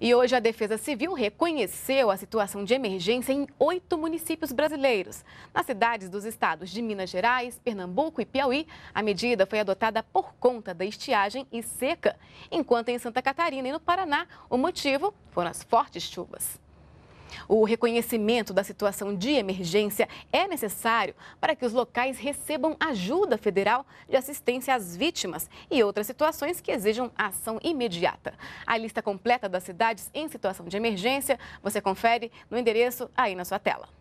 E hoje a Defesa Civil reconheceu a situação de emergência em oito municípios brasileiros. Nas cidades dos estados de Minas Gerais, Pernambuco e Piauí, a medida foi adotada por conta da estiagem e seca, enquanto em Santa Catarina e no Paraná, o motivo foram as fortes chuvas. O reconhecimento da situação de emergência é necessário para que os locais recebam ajuda federal de assistência às vítimas e outras situações que exijam ação imediata. A lista completa das cidades em situação de emergência você confere no endereço aí na sua tela.